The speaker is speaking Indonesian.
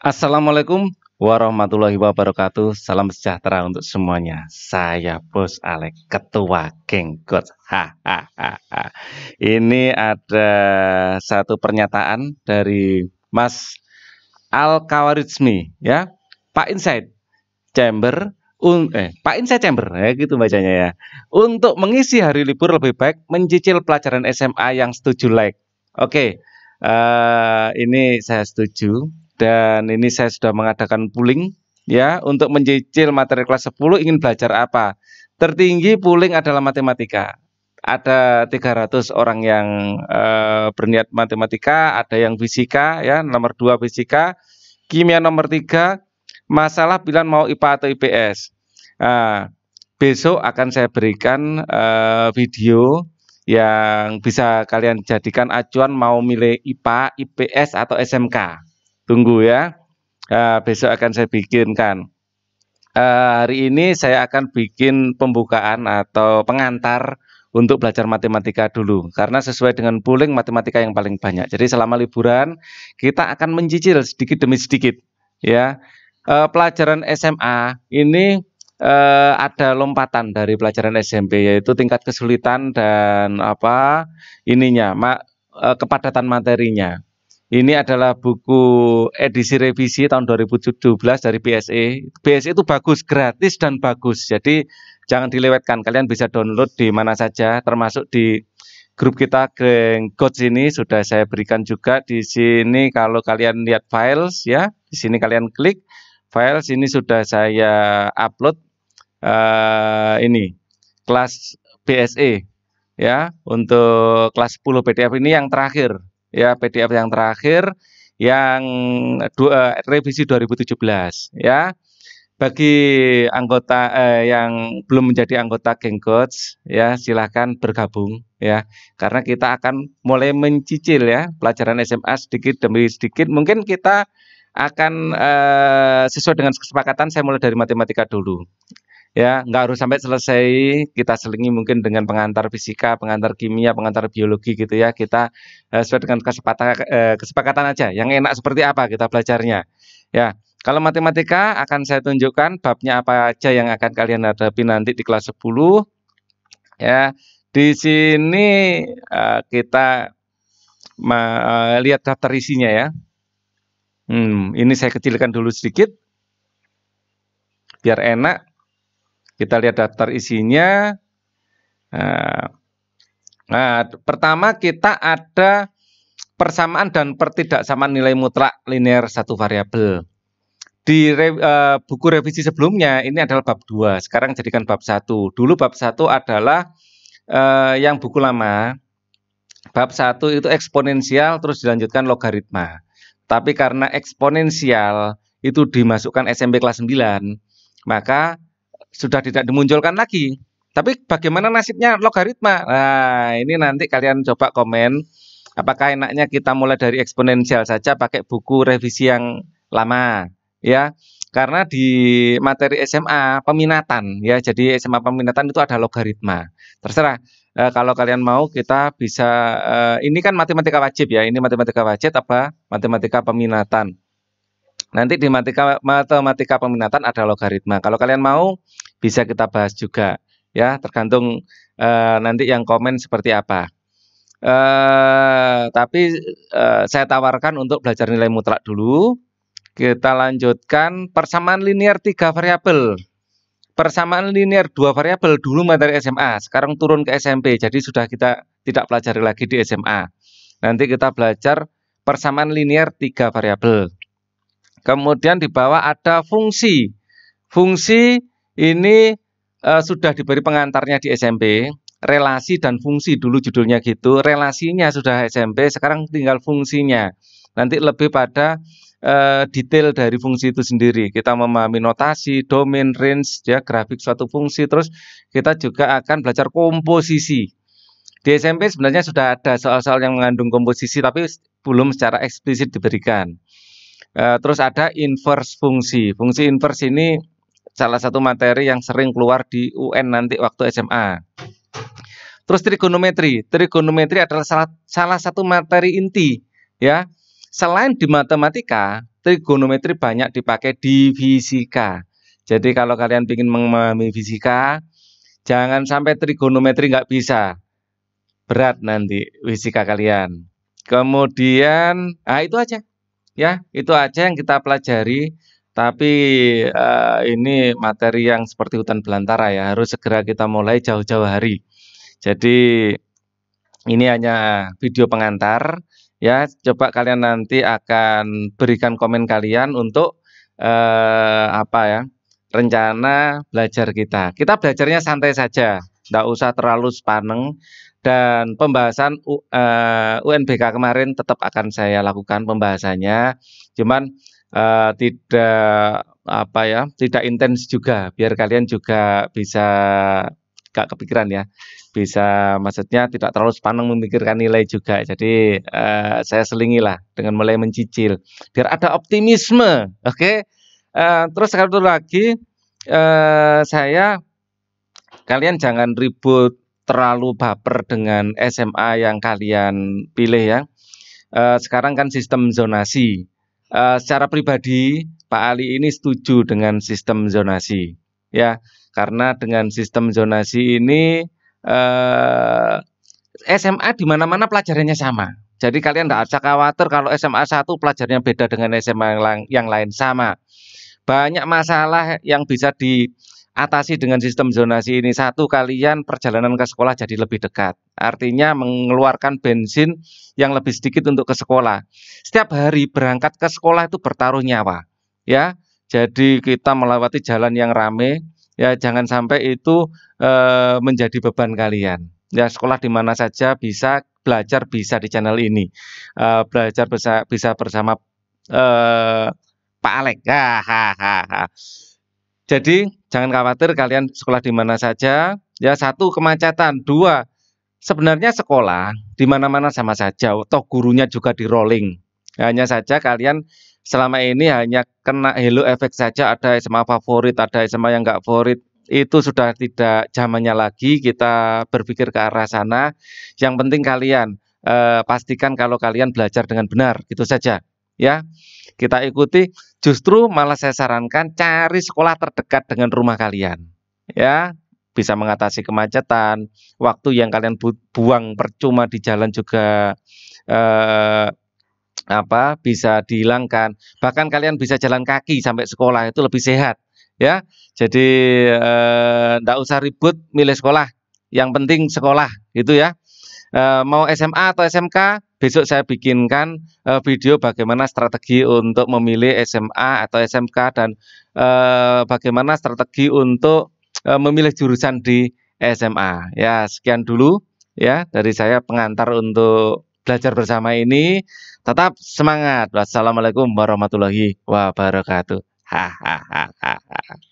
Assalamualaikum warahmatullahi wabarakatuh. Salam sejahtera untuk semuanya. Saya Bos Alek, Ketua Geng God. Ini ada satu pernyataan dari Mas Al Kawarizmi, ya Pak Inside Chamber. Un, eh, Pak Insight Chamber ya gitu bacanya ya. Untuk mengisi hari libur lebih baik mencicil pelajaran SMA yang setuju like. Oke, okay. uh, eh, ini saya setuju dan ini saya sudah mengadakan pooling ya untuk mencicil materi kelas 10 ingin belajar apa. Tertinggi pooling adalah matematika. Ada 300 orang yang e, berniat matematika, ada yang fisika ya, nomor 2 fisika, kimia nomor 3, masalah pilihan mau IPA atau IPS. Nah, besok akan saya berikan e, video yang bisa kalian jadikan acuan mau milih IPA, IPS atau SMK. Tunggu ya. Uh, besok akan saya bikinkan. Uh, hari ini saya akan bikin pembukaan atau pengantar untuk belajar matematika dulu karena sesuai dengan pooling matematika yang paling banyak. Jadi selama liburan kita akan mencicil sedikit demi sedikit ya. uh, pelajaran SMA ini e, ada lompatan dari pelajaran SMP yaitu tingkat kesulitan dan apa ininya, ma, kepadatan materinya. Ini adalah buku edisi revisi tahun 2017 dari BSE. BSE itu bagus, gratis dan bagus. Jadi jangan dilewatkan. Kalian bisa download di mana saja, termasuk di grup kita Geng Coach ini sudah saya berikan juga di sini kalau kalian lihat files ya, di sini kalian klik files ini sudah saya upload uh, ini kelas BSE ya untuk kelas 10 PDF ini yang terakhir ya PDF yang terakhir yang eh, dua, revisi 2017 ya bagi anggota eh, yang belum menjadi anggota Geng Coach ya silahkan bergabung ya karena kita akan mulai mencicil ya pelajaran SMA sedikit demi sedikit mungkin kita akan eh, sesuai dengan kesepakatan saya mulai dari matematika dulu ya nggak harus sampai selesai kita selingi mungkin dengan pengantar fisika, pengantar kimia, pengantar biologi gitu ya kita eh, sesuai dengan kesepakatan eh, kesepakatan aja yang enak seperti apa kita belajarnya ya kalau matematika akan saya tunjukkan babnya apa aja yang akan kalian hadapi nanti di kelas 10 ya di sini eh, kita eh, lihat daftar isinya ya hmm, ini saya kecilkan dulu sedikit biar enak kita lihat daftar isinya. Nah, nah, pertama kita ada persamaan dan pertidaksamaan nilai mutlak linear satu variabel. Di re, e, buku revisi sebelumnya ini adalah bab 2, sekarang jadikan bab 1. Dulu bab 1 adalah e, yang buku lama. Bab 1 itu eksponensial terus dilanjutkan logaritma. Tapi karena eksponensial itu dimasukkan SMP kelas 9, maka sudah tidak dimunculkan lagi. Tapi bagaimana nasibnya logaritma? Nah, ini nanti kalian coba komen. Apakah enaknya kita mulai dari eksponensial saja pakai buku revisi yang lama, ya? Karena di materi SMA peminatan, ya, jadi SMA peminatan itu ada logaritma. Terserah e, kalau kalian mau kita bisa. E, ini kan matematika wajib ya, ini matematika wajib apa? Matematika peminatan. Nanti di matika, matematika peminatan ada logaritma. Kalau kalian mau bisa kita bahas juga ya, tergantung eh, nanti yang komen seperti apa. Eh, tapi eh, saya tawarkan untuk belajar nilai mutlak dulu. Kita lanjutkan persamaan linear tiga variabel persamaan linear dua variabel dulu materi SMA, sekarang turun ke SMP. Jadi sudah kita tidak pelajari lagi di SMA. Nanti kita belajar persamaan linear tiga variabel. Kemudian di bawah ada fungsi. Fungsi ini e, sudah diberi pengantarnya di SMP. Relasi dan fungsi dulu judulnya gitu. Relasinya sudah SMP, sekarang tinggal fungsinya. Nanti lebih pada e, detail dari fungsi itu sendiri. Kita memahami notasi, domain, range, ya grafik suatu fungsi. Terus kita juga akan belajar komposisi. Di SMP sebenarnya sudah ada soal-soal yang mengandung komposisi, tapi belum secara eksplisit diberikan. Eh, terus ada inverse fungsi. Fungsi inverse ini salah satu materi yang sering keluar di UN nanti waktu SMA. Terus trigonometri. Trigonometri adalah salah, salah satu materi inti ya. Selain di matematika, trigonometri banyak dipakai di fisika. Jadi kalau kalian ingin memahami fisika, jangan sampai trigonometri nggak bisa. Berat nanti fisika kalian. Kemudian, ah itu aja. Ya, itu aja yang kita pelajari. Tapi uh, ini materi yang seperti hutan belantara ya, harus segera kita mulai jauh-jauh hari. Jadi ini hanya video pengantar ya. Coba kalian nanti akan berikan komen kalian untuk uh, apa ya rencana belajar kita. Kita belajarnya santai saja, tidak usah terlalu sepaneng dan pembahasan U, uh, UNBK kemarin tetap akan saya lakukan pembahasannya cuman uh, tidak apa ya tidak intens juga biar kalian juga bisa gak kepikiran ya bisa maksudnya tidak terlalu sepaneng memikirkan nilai juga jadi uh, saya selingi lah dengan mulai mencicil biar ada optimisme oke okay? uh, terus satu lagi uh, saya kalian jangan ribut terlalu baper dengan SMA yang kalian pilih ya. Eh, sekarang kan sistem zonasi. Eh, secara pribadi Pak Ali ini setuju dengan sistem zonasi ya karena dengan sistem zonasi ini eh, SMA di mana-mana pelajarannya sama. Jadi kalian tidak usah khawatir kalau SMA satu pelajarannya beda dengan SMA yang lain sama. Banyak masalah yang bisa di atasi dengan sistem zonasi ini. Satu, kalian perjalanan ke sekolah jadi lebih dekat. Artinya mengeluarkan bensin yang lebih sedikit untuk ke sekolah. Setiap hari berangkat ke sekolah itu bertaruh nyawa. Ya, jadi kita melewati jalan yang rame, ya jangan sampai itu e, menjadi beban kalian. Ya, sekolah di mana saja bisa belajar bisa di channel ini. E, belajar bisa bisa bersama e, Pak Alek. hahaha jadi jangan khawatir kalian sekolah di mana saja. Ya satu kemacetan, dua sebenarnya sekolah di mana-mana sama saja. Toh gurunya juga di rolling. Hanya saja kalian selama ini hanya kena halo efek saja. Ada SMA favorit, ada SMA yang nggak favorit. Itu sudah tidak zamannya lagi kita berpikir ke arah sana. Yang penting kalian eh, pastikan kalau kalian belajar dengan benar, gitu saja ya kita ikuti justru malah saya sarankan cari sekolah terdekat dengan rumah kalian ya bisa mengatasi kemacetan waktu yang kalian bu buang percuma di jalan juga eh, apa bisa dihilangkan bahkan kalian bisa jalan kaki sampai sekolah itu lebih sehat ya jadi tidak eh, usah ribut milih sekolah yang penting sekolah gitu ya Eh, mau SMA atau SMK, besok saya bikinkan eh, video bagaimana strategi untuk memilih SMA atau SMK dan eh, bagaimana strategi untuk memilih jurusan di SMA. Ya, sekian dulu ya dari saya pengantar untuk belajar bersama ini. Tetap semangat. Wassalamualaikum warahmatullahi wabarakatuh. Hahaha.